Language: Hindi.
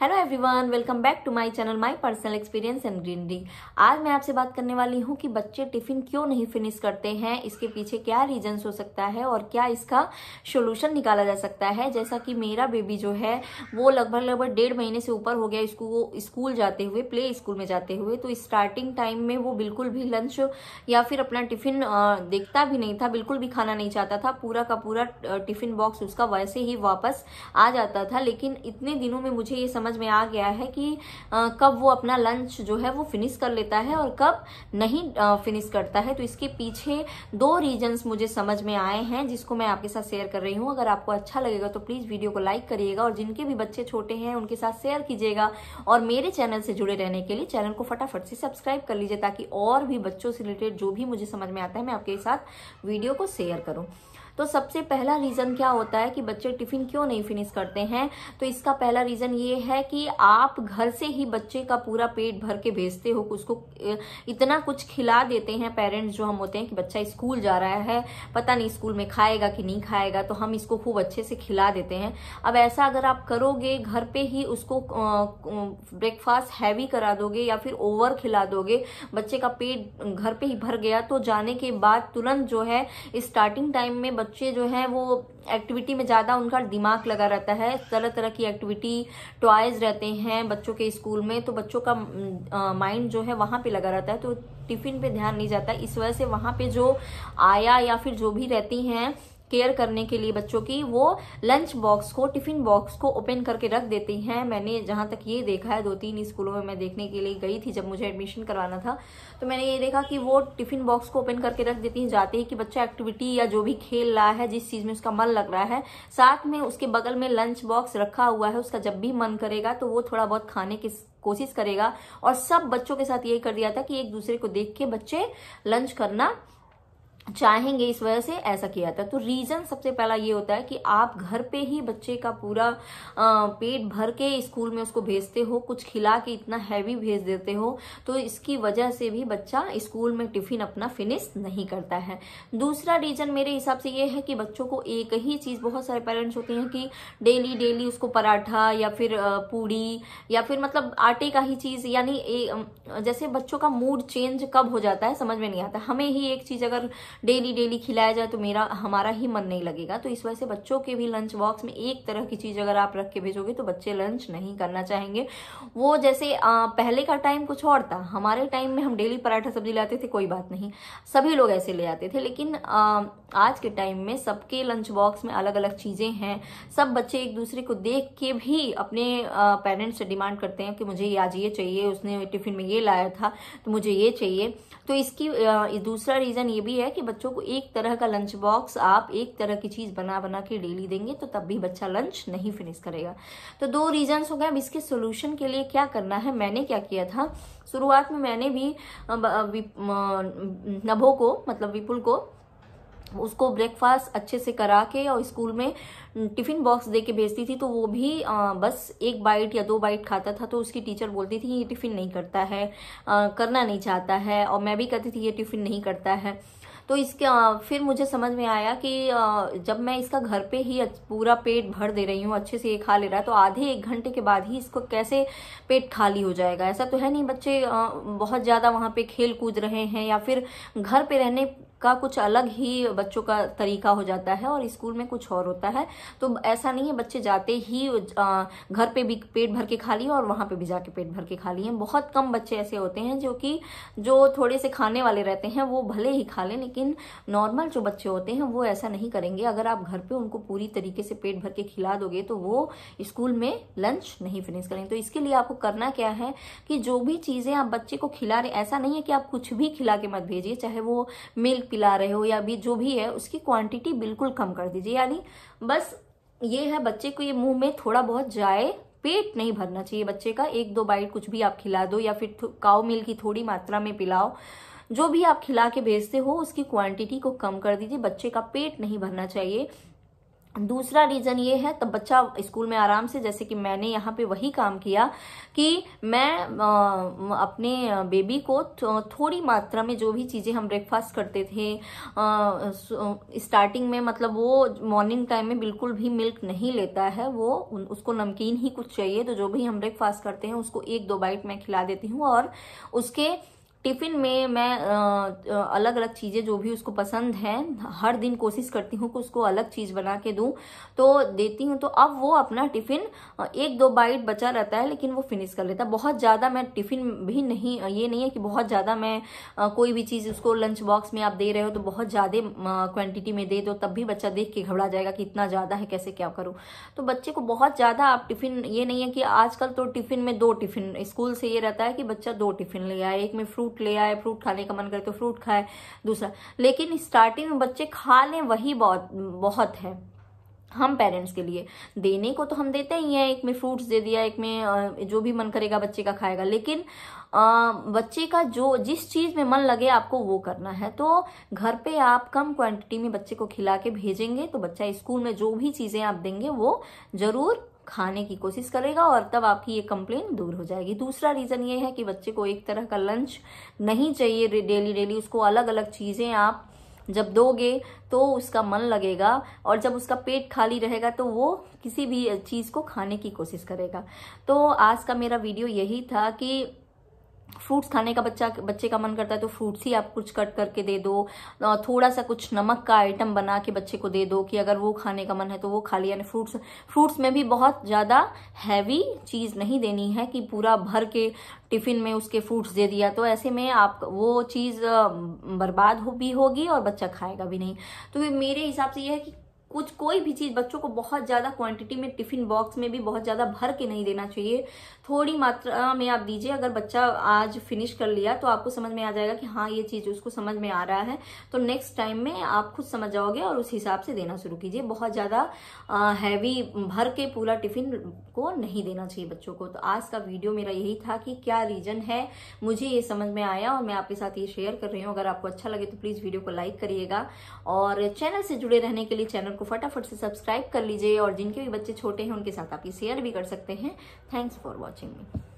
hello everyone welcome back to my channel my personal experience and greenery आज मैं आपसे बात करने वाली हूँ कि बच्चे टिफिन क्यों नहीं फिनिश करते हैं इसके पीछे क्या रीजंस हो सकता है और क्या इसका सोल्यूशन निकाला जा सकता है जैसा कि मेरा बेबी जो है वो लगभग लगभग डेढ़ महीने से ऊपर हो गया इसको स्कूल जाते हुए प्ले स्कूल में जाते हुए तो स्टार्टिंग टाइम में वो बिल्कुल भी लंच या फिर अपना टिफिन देखता भी नहीं था बिल्कुल भी खाना नहीं चाहता था पूरा का पूरा टिफिन बॉक्स उसका वैसे ही वापस आ जाता था लेकिन इतने दिनों में मुझे ये समझ समझ में आ गया है कि कब वो अपना लंच जो है वो फिनिश कर लेता है और कब नहीं फिनिश करता है तो इसके पीछे दो रीजन्स मुझे समझ में आए हैं जिसको मैं आपके साथ शेयर कर रही हूँ अगर आपको अच्छा लगेगा तो प्लीज़ वीडियो को लाइक करिएगा और जिनके भी बच्चे छोटे हैं उनके साथ शेयर कीजिएगा और मेरे चैनल से जुड़े रहने के लिए चैनल को फटाफट से सब्सक्राइब कर लीजिए ताकि और भी बच्चों से रिलेटेड जो भी मुझे समझ में आता है मैं आपके साथ वीडियो को शेयर करूँ तो सबसे पहला रीज़न क्या होता है कि बच्चे टिफ़िन क्यों नहीं फिनिश करते हैं तो इसका पहला रीज़न ये है कि आप घर से ही बच्चे का पूरा पेट भर के भेजते हो उसको इतना कुछ खिला देते हैं पेरेंट्स जो हम होते हैं कि बच्चा स्कूल जा रहा है पता नहीं स्कूल में खाएगा कि नहीं खाएगा तो हम इसको खूब अच्छे से खिला देते हैं अब ऐसा अगर आप करोगे घर पे ही उसको ब्रेकफास्ट हैवी करा दोगे या फिर ओवर खिला दोगे बच्चे का पेट घर पे ही भर गया तो जाने के बाद तुरंत जो है स्टार्टिंग टाइम में बच्चे जो हैं वो एक्टिविटी में ज़्यादा उनका दिमाग लगा रहता है तरह तरह की एक्टिविटी टॉयज रहते हैं बच्चों के स्कूल में तो बच्चों का माइंड जो है वहाँ पे लगा रहता है तो टिफ़िन पे ध्यान नहीं जाता इस वजह से वहाँ पे जो आया या फिर जो भी रहती हैं केयर करने के लिए बच्चों की वो लंच बॉक्स को टिफिन बॉक्स को ओपन करके रख देती हैं मैंने जहाँ तक ये देखा है दो तीन स्कूलों में मैं देखने के लिए गई थी जब मुझे एडमिशन करवाना था तो मैंने ये देखा कि वो टिफिन बॉक्स को ओपन करके रख देती हैं जाते ही कि बच्चा एक्टिविटी या जो भी खेल रहा है जिस चीज़ में उसका मन लग रहा है साथ में उसके बगल में लंच बॉक्स रखा हुआ है उसका जब भी मन करेगा तो वो थोड़ा बहुत खाने की कोशिश करेगा और सब बच्चों के साथ यही कर दिया था कि एक दूसरे को देख के बच्चे लंच करना चाहेंगे इस वजह से ऐसा किया जाता है तो रीजन सबसे पहला ये होता है कि आप घर पे ही बच्चे का पूरा पेट भर के स्कूल में उसको भेजते हो कुछ खिला के इतना हैवी भेज देते हो तो इसकी वजह से भी बच्चा स्कूल में टिफिन अपना फिनिश नहीं करता है दूसरा रीजन मेरे हिसाब से ये है कि बच्चों को एक ही चीज बहुत सारे पेरेंट्स होते हैं कि डेली डेली उसको पराठा या फिर पूड़ी या फिर मतलब आटे का ही चीज यानी जैसे बच्चों का मूड चेंज कब हो जाता है समझ में नहीं आता हमें ही एक चीज अगर डेली डेली खिलाया जाए तो मेरा हमारा ही मन नहीं लगेगा तो इस वजह से बच्चों के भी लंच बॉक्स में एक तरह की चीज़ अगर आप रख के भेजोगे तो बच्चे लंच नहीं करना चाहेंगे वो जैसे आ, पहले का टाइम कुछ और था हमारे टाइम में हम डेली पराठा सब्जी लाते थे कोई बात नहीं सभी लोग ऐसे ले आते थे लेकिन आ, आज के टाइम में सबके लंच बॉक्स में अलग अलग चीज़ें हैं सब बच्चे एक दूसरे को देख के भी अपने पेरेंट्स से डिमांड करते हैं कि मुझे आज ये चाहिए उसने टिफ़िन में ये लाया था तो मुझे ये चाहिए तो इसकी दूसरा रीज़न ये भी है कि बच्चों को एक तरह का लंच बॉक्स आप एक तरह की चीज़ बना बना के डेली देंगे तो तब भी बच्चा लंच नहीं फिनिश करेगा तो दो रीजन्स हो गए अब इसके सोल्यूशन के लिए क्या करना है मैंने क्या किया था शुरुआत में मैंने भी नभो को मतलब विपुल को उसको ब्रेकफास्ट अच्छे से करा के और स्कूल में टिफ़िन बॉक्स देके भेजती थी तो वो भी बस एक बाइट या दो बाइट खाता था तो उसकी टीचर बोलती थी ये टिफ़िन नहीं करता है करना नहीं चाहता है और मैं भी कहती थी ये टिफ़िन नहीं करता है तो इसके फिर मुझे समझ में आया कि जब मैं इसका घर पे ही पूरा पेट भर दे रही हूँ अच्छे से ये खा ले रहा है तो आधे एक घंटे के बाद ही इसको कैसे पेट खाली हो जाएगा ऐसा तो है नहीं बच्चे बहुत ज़्यादा वहाँ पे खेल कूद रहे हैं या फिर घर पे रहने का कुछ अलग ही बच्चों का तरीका हो जाता है और स्कूल में कुछ और होता है तो ऐसा नहीं है बच्चे जाते ही घर पे भी पेट भर के खा लिए और वहाँ पे भी जाके पेट भर के खा लिए बहुत कम बच्चे ऐसे होते हैं जो कि जो थोड़े से खाने वाले रहते हैं वो भले ही खा लें लेकिन नॉर्मल जो बच्चे होते हैं वो ऐसा नहीं करेंगे अगर आप घर पर उनको पूरी तरीके से पेट भर के खिला दोगे तो वो स्कूल में लंच नहीं फिनिश करेंगे तो इसके लिए आपको करना क्या है कि जो भी चीज़ें आप बच्चे को खिला रहे ऐसा नहीं है कि आप कुछ भी खिला के मत भेजिए चाहे वो मिल्क मिल्क पिला रहे हो या अभी जो भी है उसकी क्वांटिटी बिल्कुल कम कर दीजिए यानी बस ये है बच्चे को ये मुंह में थोड़ा बहुत जाए पेट नहीं भरना चाहिए बच्चे का एक दो बाइट कुछ भी आप खिला दो या फिर काउ मिल्क की थोड़ी मात्रा में पिलाओ जो भी आप खिला के भेजते हो उसकी क्वांटिटी को कम कर दीजिए बच्चे का पेट नहीं भरना चाहिए दूसरा रीजन ये है तब बच्चा स्कूल में आराम से जैसे कि मैंने यहाँ पे वही काम किया कि मैं अपने बेबी को थोड़ी मात्रा में जो भी चीज़ें हम ब्रेकफास्ट करते थे स्टार्टिंग में मतलब वो मॉर्निंग टाइम में बिल्कुल भी मिल्क नहीं लेता है वो उसको नमकीन ही कुछ चाहिए तो जो भी हम ब्रेकफास्ट करते हैं उसको एक दो बाइट मैं खिला देती हूँ और उसके टिफ़िन में मैं अलग अलग चीज़ें जो भी उसको पसंद हैं हर दिन कोशिश करती हूँ कि उसको अलग चीज़ बना के दूँ तो देती हूँ तो अब वो अपना टिफ़िन एक दो बाइट बचा रहता है लेकिन वो फिनिश कर लेता है बहुत ज़्यादा मैं टिफ़िन भी नहीं ये नहीं है कि बहुत ज़्यादा मैं कोई भी चीज़ उसको लंच बॉक्स में आप दे रहे हो तो बहुत ज़्यादा क्वान्टिटी में दे दो तब भी बच्चा देख के घबरा जाएगा कि इतना ज़्यादा है कैसे क्या करूँ तो बच्चे को बहुत ज़्यादा आप टिफ़िन ये नहीं है कि आजकल तो टिफ़िन में दो टिफ़िन स्कूल से ये रहता है कि बच्चा दो टिफ़िन ले आए एक में फ्रूट फ्रूट ले आए फ्रूट खाने का मन करे तो फ्रूट खाए दूसरा लेकिन स्टार्टिंग में बच्चे खा लें वही बहुत बहुत है हम पेरेंट्स के लिए देने को तो हम देते ही हैं एक में फ्रूट्स दे दिया एक में जो भी मन करेगा बच्चे का खाएगा लेकिन बच्चे का जो जिस चीज़ में मन लगे आपको वो करना है तो घर पे आप कम क्वांटिटी में बच्चे को खिला के भेजेंगे तो बच्चा स्कूल में जो भी चीज़ें आप देंगे वो ज़रूर खाने की कोशिश करेगा और तब आपकी ये कंप्लेन दूर हो जाएगी दूसरा रीज़न ये है कि बच्चे को एक तरह का लंच नहीं चाहिए डेली डेली उसको अलग अलग चीज़ें आप जब दोगे तो उसका मन लगेगा और जब उसका पेट खाली रहेगा तो वो किसी भी चीज़ को खाने की कोशिश करेगा तो आज का मेरा वीडियो यही था कि फ्रूट्स खाने का बच्चा बच्चे का मन करता है तो फ्रूट्स ही आप कुछ कट करके दे दो थोड़ा सा कुछ नमक का आइटम बना के बच्चे को दे दो कि अगर वो खाने का मन है तो वो खा लिया यानी फ्रूट्स फ्रूट्स में भी बहुत ज़्यादा हैवी चीज़ नहीं देनी है कि पूरा भर के टिफिन में उसके फ्रूट्स दे दिया तो ऐसे में आप वो चीज़ बर्बाद हो भी होगी और बच्चा खाएगा भी नहीं तो मेरे हिसाब से यह है कि कुछ कोई भी चीज़ बच्चों को बहुत ज़्यादा क्वांटिटी में टिफिन बॉक्स में भी बहुत ज़्यादा भर के नहीं देना चाहिए थोड़ी मात्रा में आप दीजिए अगर बच्चा आज फिनिश कर लिया तो आपको समझ में आ जाएगा कि हाँ ये चीज़ उसको समझ में आ रहा है तो नेक्स्ट टाइम में आप खुद समझ जाओगे और उस हिसाब से देना शुरू कीजिए बहुत ज़्यादा हैवी भर के पूरा टिफिन को नहीं देना चाहिए बच्चों को तो आज का वीडियो मेरा यही था कि क्या रीजन है मुझे ये समझ में आया और मैं आपके साथ ये शेयर कर रही हूँ अगर आपको अच्छा लगे तो प्लीज़ वीडियो को लाइक करिएगा और चैनल से जुड़े रहने के लिए चैनल को फटाफट से सब्सक्राइब कर लीजिए और जिनके भी बच्चे छोटे हैं उनके साथ आप ये शेयर भी कर सकते हैं थैंक्स फॉर वॉचिंग मी